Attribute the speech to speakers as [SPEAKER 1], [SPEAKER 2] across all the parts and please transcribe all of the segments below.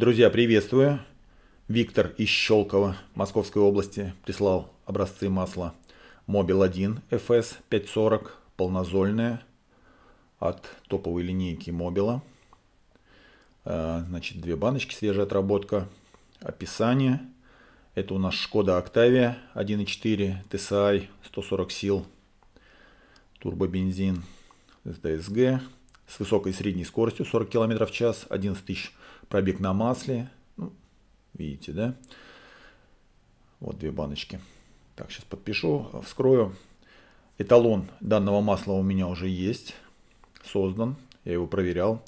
[SPEAKER 1] Друзья, приветствую. Виктор из Щелкова, Московской области, прислал образцы масла Мобил 1 FS 540, полнозольное, от топовой линейки Мобила. А, значит, две баночки, свежая отработка. Описание. Это у нас Шкода Октавия 1.4 TSI 140 сил. Турбобензин СДСГ с высокой и средней скоростью 40 км в час, 11 тысяч пробег на масле. Ну, видите, да? Вот две баночки. Так, сейчас подпишу, вскрою. Эталон данного масла у меня уже есть, создан, я его проверял.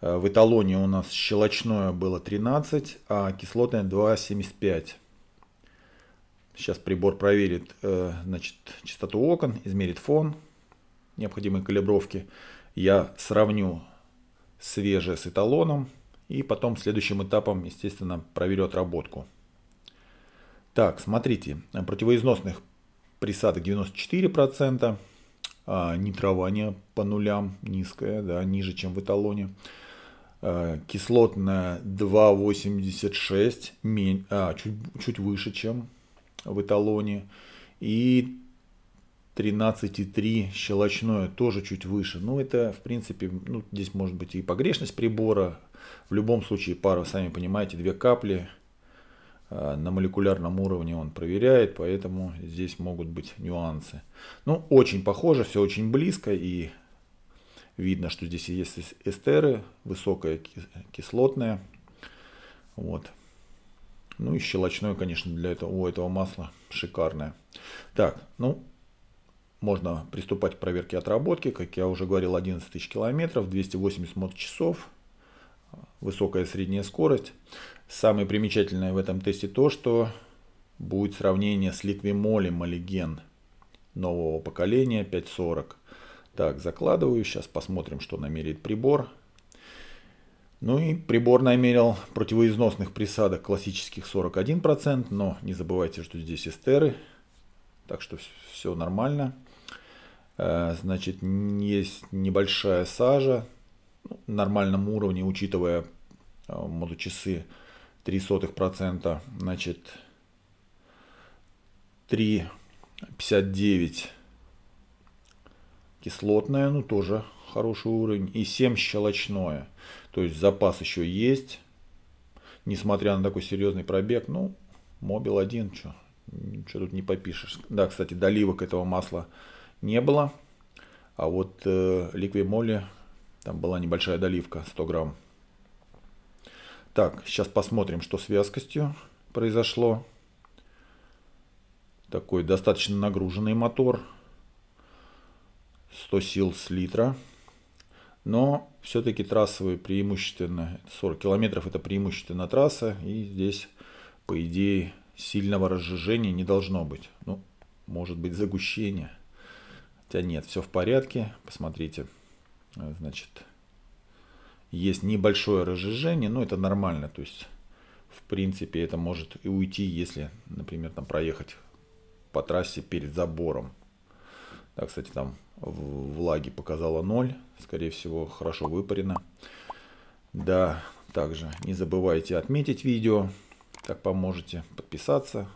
[SPEAKER 1] Э, в эталоне у нас щелочное было 13, а кислотное 2,75. Сейчас прибор проверит э, значит, частоту окон, измерит фон необходимой калибровки я сравню свежее с эталоном и потом следующим этапом, естественно, проверю отработку. Так, смотрите, противоизносных присадок 94%, а нитрование по нулям низкое, да, ниже, чем в эталоне. А, кислотная 2,86, а, чуть, чуть выше, чем в эталоне. И 13,3 щелочное, тоже чуть выше. Ну, это, в принципе, ну, здесь может быть и погрешность прибора. В любом случае, пара, сами понимаете, две капли. А, на молекулярном уровне он проверяет, поэтому здесь могут быть нюансы. Ну, очень похоже, все очень близко и видно, что здесь есть эстеры, высокая кислотная. Вот. Ну и щелочное, конечно, для этого, у этого масла шикарное. Так, ну, можно приступать к проверке отработки. Как я уже говорил, 11 тысяч километров, 280 моточасов, высокая средняя скорость. Самое примечательное в этом тесте то, что будет сравнение с ликвимолем Молиген нового поколения 540. Так, закладываю, сейчас посмотрим, что намерит прибор. Ну и прибор намерил противоизносных присадок классических 41%, но не забывайте, что здесь эстеры, так что все нормально. Э, значит, есть небольшая сажа на нормальном уровне, учитывая э, моточасы 0,03%. Значит, 3,59 кислотная, ну тоже хороший уровень. И 7 щелочное. То есть запас еще есть. Несмотря на такой серьезный пробег, ну, мобил один, что тут не попишешь. Да, кстати, доливок этого масла не было. А вот э, ликвимоли, там была небольшая доливка, 100 грамм. Так, сейчас посмотрим, что с вязкостью произошло. Такой достаточно нагруженный мотор. 100 сил с литра. Но все-таки трассовые преимущественно, 40 километров это преимущественно трасса. И здесь, по идее, сильного разжижения не должно быть. Ну, может быть загущение. Хотя нет, все в порядке. Посмотрите, э, значит, есть небольшое разжижение, но это нормально. То есть, в принципе, это может и уйти, если, например, там проехать по трассе перед забором. Да, кстати, там влаги показала 0. Скорее всего, хорошо выпарено. Да, также не забывайте отметить видео. Так поможете подписаться.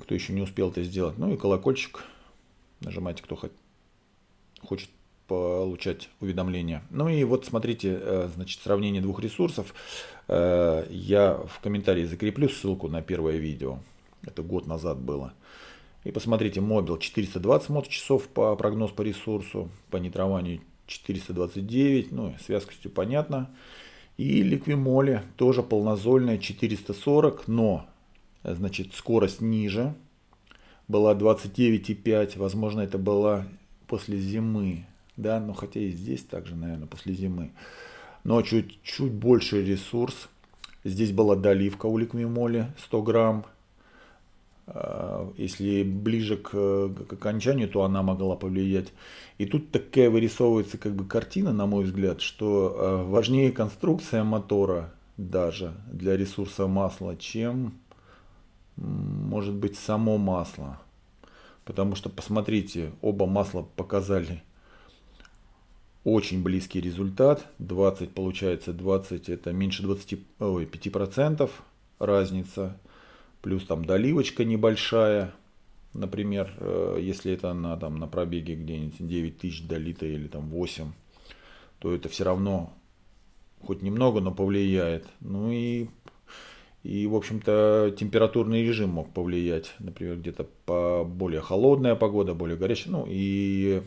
[SPEAKER 1] Кто еще не успел это сделать. Ну и колокольчик Нажимайте, кто хочет получать уведомления. Ну и вот смотрите, э, значит, сравнение двух ресурсов. Э, я в комментарии закреплю ссылку на первое видео. Это год назад было. И посмотрите, мобил 420 мод-часов по прогноз по ресурсу, по нитрованию 429, ну, с вязкостью понятно. И ликвимоле тоже полнозольная 440, но, э, значит, скорость ниже, была 29,5, возможно, это была после зимы, да, но ну, хотя и здесь также, наверное, после зимы, но чуть-чуть больше ресурс. Здесь была доливка у ликвимоли 100 грамм. А, если ближе к, к окончанию, то она могла повлиять. И тут такая вырисовывается как бы картина, на мой взгляд, что а, важнее конструкция мотора даже для ресурса масла, чем может быть само масло. Потому что, посмотрите, оба масла показали очень близкий результат. 20 получается 20, это меньше 20, ой, 5% разница. Плюс там доливочка небольшая. Например, э, если это на, там, на пробеге где-нибудь 9 тысяч долита или там 8, то это все равно хоть немного, но повлияет. Ну и и, в общем-то, температурный режим мог повлиять. Например, где-то по более холодная погода, более горячая. Ну и,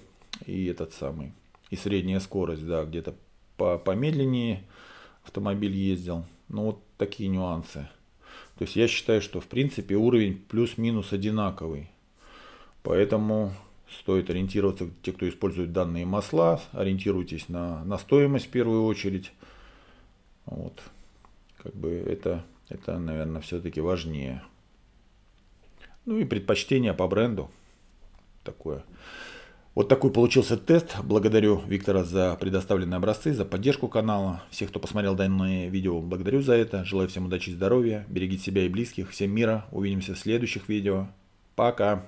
[SPEAKER 1] и этот самый. И средняя скорость, да, где-то по, помедленнее автомобиль ездил. Ну вот такие нюансы. То есть я считаю, что в принципе уровень плюс-минус одинаковый. Поэтому стоит ориентироваться, те, кто использует данные масла, ориентируйтесь на, на стоимость в первую очередь. Вот. Как бы это это, наверное, все-таки важнее. Ну и предпочтение по бренду. Такое. Вот такой получился тест. Благодарю Виктора за предоставленные образцы, за поддержку канала. Всех, кто посмотрел данное видео, благодарю за это. Желаю всем удачи и здоровья. Берегите себя и близких. Всем мира. Увидимся в следующих видео. Пока.